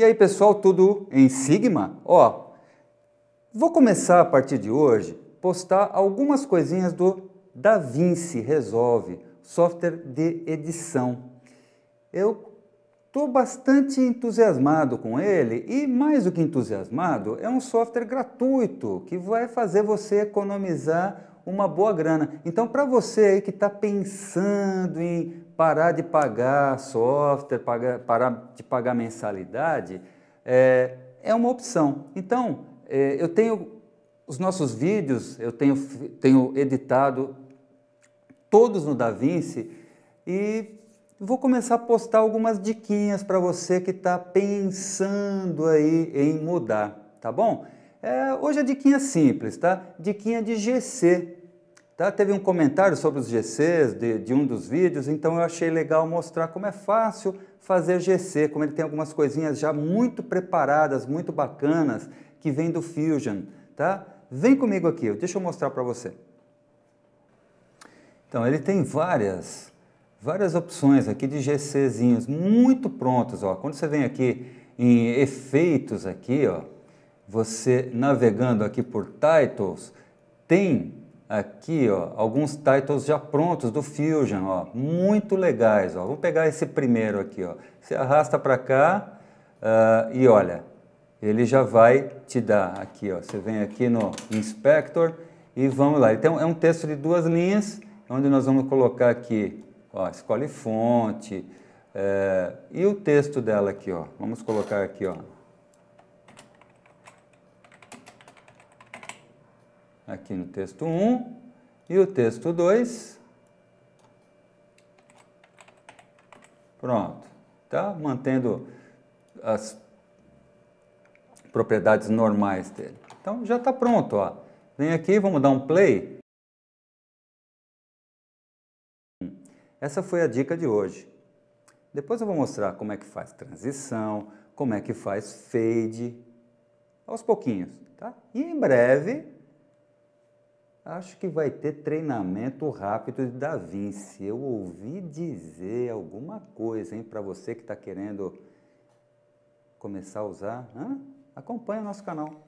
E aí, pessoal, tudo em Sigma? Ó, vou começar a partir de hoje postar algumas coisinhas do DaVinci Resolve, software de edição. Eu estou bastante entusiasmado com ele e mais do que entusiasmado, é um software gratuito que vai fazer você economizar uma boa grana. Então, para você aí que está pensando em parar de pagar software, pagar, parar de pagar mensalidade, é, é uma opção. Então, é, eu tenho os nossos vídeos, eu tenho, tenho editado todos no DaVinci e vou começar a postar algumas diquinhas para você que está pensando aí em mudar, tá bom? É, hoje a é diquinha é simples, tá? Diquinha de GC, Tá? Teve um comentário sobre os GCs de, de um dos vídeos, então eu achei legal mostrar como é fácil fazer GC, como ele tem algumas coisinhas já muito preparadas, muito bacanas, que vem do Fusion. Tá? Vem comigo aqui, deixa eu mostrar para você. Então, ele tem várias, várias opções aqui de GCzinhos muito prontos. Ó. Quando você vem aqui em efeitos aqui, ó, você navegando aqui por titles, tem aqui ó, alguns titles já prontos do Fusion, ó, muito legais. Ó. Vamos pegar esse primeiro aqui. Ó. Você arrasta para cá uh, e olha, ele já vai te dar aqui. Ó. Você vem aqui no Inspector e vamos lá. Então é um texto de duas linhas, onde nós vamos colocar aqui, ó, escolhe fonte eh, e o texto dela aqui. Ó. Vamos colocar aqui, ó, aqui no texto 1 e o texto 2. Pronto, tá? Mantendo as propriedades normais dele. Então já está pronto, ó. Vem aqui, vamos dar um play. Essa foi a dica de hoje. Depois eu vou mostrar como é que faz transição, como é que faz fade, aos pouquinhos, tá? E em breve Acho que vai ter treinamento rápido de Da Vinci. Eu ouvi dizer alguma coisa, hein, para você que está querendo começar a usar. Hã? Acompanhe o nosso canal.